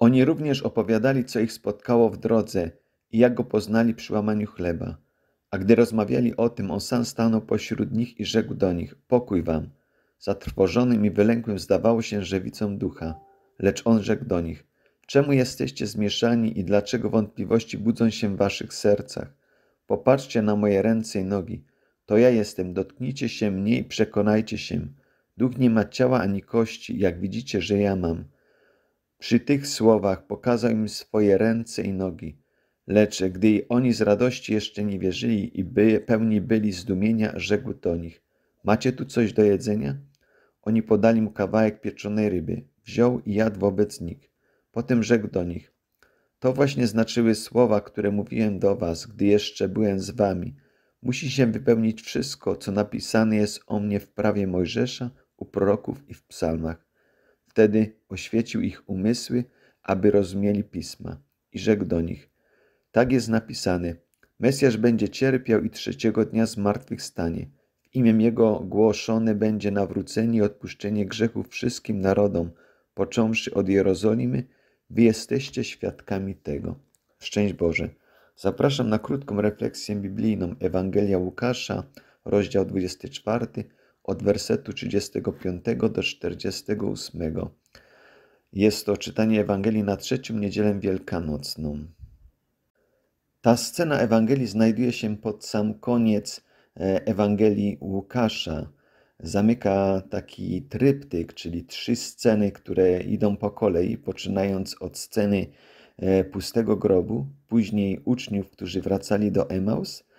Oni również opowiadali, co ich spotkało w drodze i jak go poznali przy łamaniu chleba. A gdy rozmawiali o tym, on sam stanął pośród nich i rzekł do nich: Pokój wam. Zatrwożonym i wylękłym zdawało się, że widzą ducha. Lecz on rzekł do nich: Czemu jesteście zmieszani i dlaczego wątpliwości budzą się w waszych sercach? Popatrzcie na moje ręce i nogi. To ja jestem, dotknijcie się mnie i przekonajcie się. Duch nie ma ciała ani kości, jak widzicie, że ja mam. Przy tych słowach pokazał im swoje ręce i nogi. Lecz gdy oni z radości jeszcze nie wierzyli i by, pełni byli zdumienia, rzekł do nich: Macie tu coś do jedzenia? Oni podali mu kawałek pieczonej ryby. Wziął i jadł wobec nich. Potem rzekł do nich: To właśnie znaczyły słowa, które mówiłem do was, gdy jeszcze byłem z wami. Musi się wypełnić wszystko, co napisane jest o mnie w prawie Mojżesza, u proroków i w psalmach. Wtedy oświecił ich umysły, aby rozumieli pisma i rzekł do nich: Tak jest napisane: Mesjasz będzie cierpiał i trzeciego dnia zmartwychwstanie. W imię jego głoszone będzie nawrócenie i odpuszczenie grzechów wszystkim narodom, począwszy od Jerozolimy. Wy jesteście świadkami tego. Szczęść Boże. Zapraszam na krótką refleksję biblijną Ewangelia Łukasza, rozdział 24 od wersetu 35 do 48. Jest to czytanie Ewangelii na trzecią niedzielę wielkanocną. Ta scena Ewangelii znajduje się pod sam koniec e, Ewangelii Łukasza. Zamyka taki tryptyk, czyli trzy sceny, które idą po kolei, poczynając od sceny e, pustego grobu, później uczniów, którzy wracali do Emaus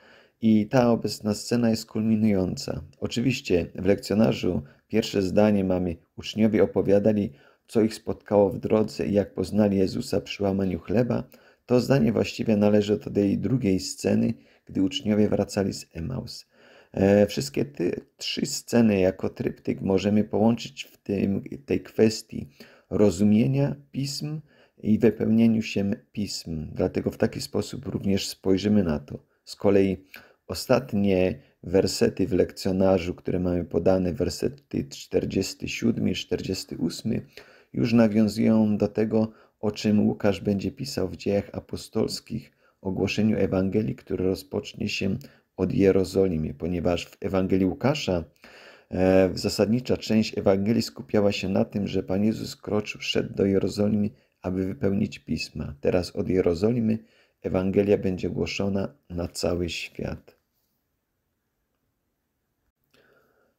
i ta obecna scena jest kulminująca. Oczywiście w lekcjonarzu pierwsze zdanie mamy: uczniowie opowiadali, co ich spotkało w drodze i jak poznali Jezusa przy łamaniu chleba. To zdanie właściwie należy do tej drugiej sceny, gdy uczniowie wracali z Emaus. E, wszystkie te trzy sceny jako tryptyk możemy połączyć w tym, tej kwestii rozumienia pism i wypełnieniu się pism. Dlatego w taki sposób również spojrzymy na to. Z kolei Ostatnie wersety w lekcjonarzu, które mamy podane, wersety 47 i 48, już nawiązują do tego, o czym Łukasz będzie pisał w dziejach apostolskich, ogłoszeniu Ewangelii, które rozpocznie się od Jerozolimy, ponieważ w Ewangelii Łukasza e, zasadnicza część Ewangelii skupiała się na tym, że Pan Jezus kroczył, szedł do Jerozolimy, aby wypełnić pisma. Teraz od Jerozolimy Ewangelia będzie głoszona na cały świat.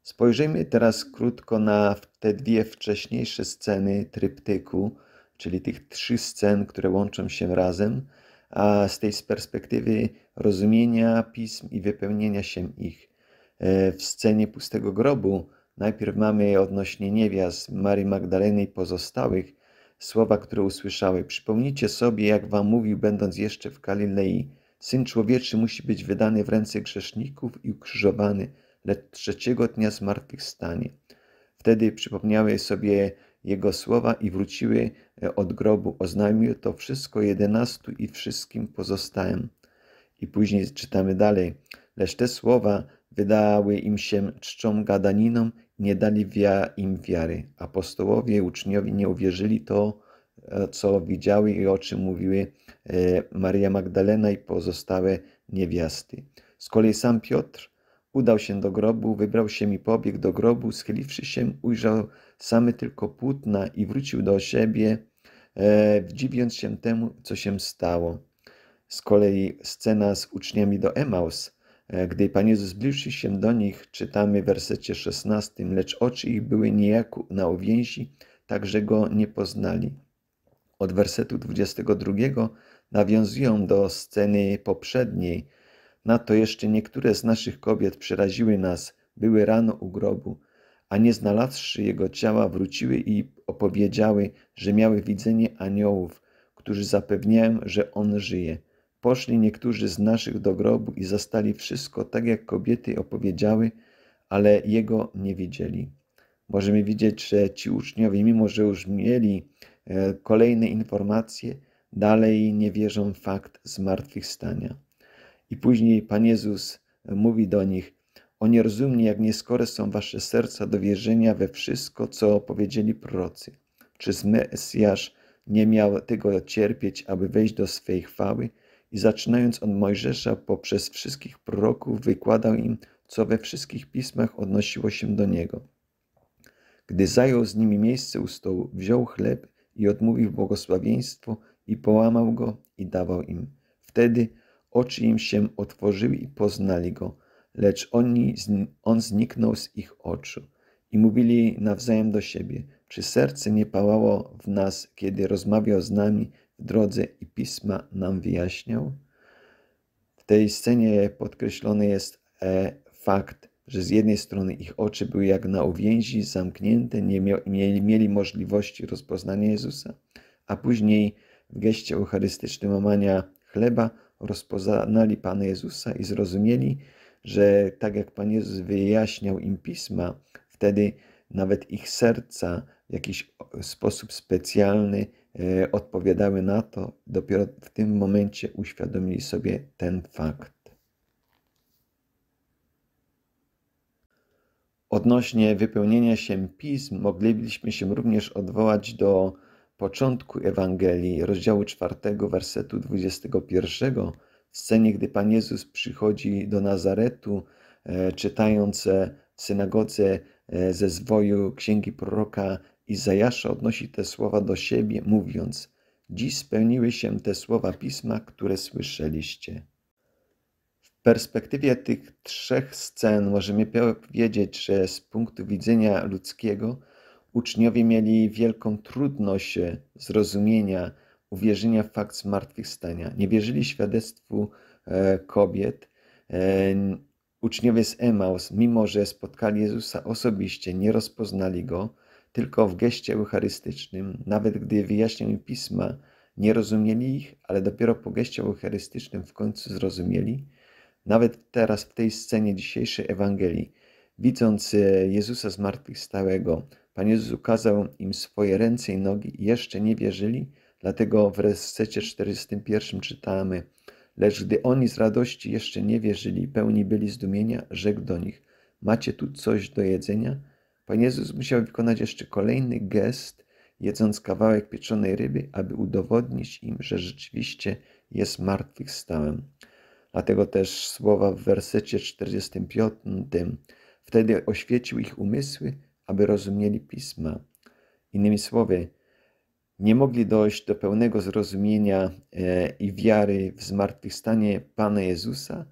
Spojrzyjmy teraz krótko na te dwie wcześniejsze sceny tryptyku, czyli tych trzy scen, które łączą się razem, a z tej perspektywy rozumienia pism i wypełnienia się ich. E, w scenie pustego grobu najpierw mamy odnośnie niewiast Marii Magdaleny i pozostałych słowa, które usłyszały. Przypomnijcie sobie, jak wam mówił, będąc jeszcze w Galilei. Syn człowieczy musi być wydany w ręce grzeszników i ukrzyżowany – lecz trzeciego dnia zmartwychwstanie. Wtedy przypomniały sobie jego słowa i wróciły e, od grobu. Oznajmił to wszystko jedenastu i wszystkim pozostałym. I później czytamy dalej. Lecz te słowa wydały im się czczą gadaniną, nie dali wia im wiary. Apostołowie, uczniowie nie uwierzyli to, e, co widziały i o czym mówiły e, Maria Magdalena i pozostałe niewiasty. Z kolei sam Piotr Udał się do grobu, wybrał się i pobiegł do grobu, schyliwszy się, ujrzał same tylko płótna i wrócił do siebie, e, dziwiąc się temu, co się stało. Z kolei scena z uczniami do Emaus. E, gdy Pan Jezus zbliżył się do nich, czytamy w wersecie 16, lecz oczy ich były niejako na uwięzi, tak że go nie poznali. Od wersetu 22 nawiązują do sceny poprzedniej, na to jeszcze niektóre z naszych kobiet przeraziły nas, były rano u grobu, a nie znalazłszy jego ciała, wróciły i opowiedziały, że miały widzenie aniołów, którzy zapewniają, że on żyje. Poszli niektórzy z naszych do grobu i zastali wszystko tak, jak kobiety opowiedziały, ale jego nie widzieli. Możemy widzieć, że ci uczniowie, mimo że już mieli e, kolejne informacje, dalej nie wierzą w fakt zmartwychwstania. I później Pan Jezus e, mówi do nich: O nierozumni, jak nieskore są wasze serca do wierzenia we wszystko, co powiedzieli prorocy. Czy Mesjasz nie miał tego cierpieć, aby wejść do swej chwały? I zaczynając od Mojżesza, poprzez wszystkich proroków, wykładał im, co we wszystkich pismach odnosiło się do niego. Gdy zajął z nimi miejsce u stołu, wziął chleb i odmówił błogosławieństwo i połamał go i dawał im. Wtedy Oczy im się otworzyły i poznali go, lecz oni, on zniknął z ich oczu. I mówili nawzajem do siebie, czy serce nie pałało w nas, kiedy rozmawiał z nami w drodze i pisma nam wyjaśniał? W tej scenie podkreślony jest e, fakt, że z jednej strony ich oczy były jak na uwięzi, zamknięte, nie mieli, mieli możliwości rozpoznania Jezusa, a później w geście eucharystycznym łamania chleba rozpoznali Pana Jezusa i zrozumieli, że tak jak Pan Jezus wyjaśniał im pisma, wtedy nawet ich serca w jakiś sposób specjalny e, odpowiadały na to, dopiero w tym momencie uświadomili sobie ten fakt. Odnośnie wypełnienia się pism, moglibyśmy się również odwołać do początku Ewangelii, rozdziału 4, wersetu 21, w scenie, gdy Pan Jezus przychodzi do Nazaretu, e, czytając e, w synagodze e, ze zwoju księgi proroka Izajasza, odnosi te słowa do siebie, mówiąc: Dziś spełniły się te słowa pisma, które słyszeliście. W perspektywie tych trzech scen możemy powiedzieć, że z punktu widzenia ludzkiego, Uczniowie mieli wielką trudność zrozumienia, uwierzenia w fakt zmartwychwstania. Nie wierzyli świadectwu e, kobiet. E, uczniowie z Emaus, mimo że spotkali Jezusa osobiście, nie rozpoznali Go, tylko w geście eucharystycznym, nawet gdy wyjaśniał im Pisma, nie rozumieli ich, ale dopiero po geście eucharystycznym w końcu zrozumieli. Nawet teraz w tej scenie dzisiejszej Ewangelii, widząc e, Jezusa zmartwychwstałego, Pan Jezus ukazał im swoje ręce i nogi i jeszcze nie wierzyli, dlatego w wersecie 41 czytamy Lecz gdy oni z radości jeszcze nie wierzyli, pełni byli zdumienia, rzekł do nich Macie tu coś do jedzenia? Pan Jezus musiał wykonać jeszcze kolejny gest, jedząc kawałek pieczonej ryby, aby udowodnić im, że rzeczywiście jest stałym. Dlatego też słowa w wersecie 45 wtedy oświecił ich umysły, aby rozumieli Pisma. Innymi słowy, nie mogli dojść do pełnego zrozumienia e, i wiary w zmartwychwstanie Pana Jezusa,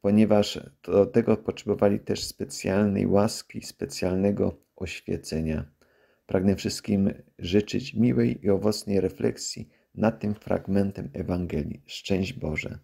ponieważ do tego potrzebowali też specjalnej łaski, specjalnego oświecenia. Pragnę wszystkim życzyć miłej i owocnej refleksji nad tym fragmentem Ewangelii. Szczęść Boże!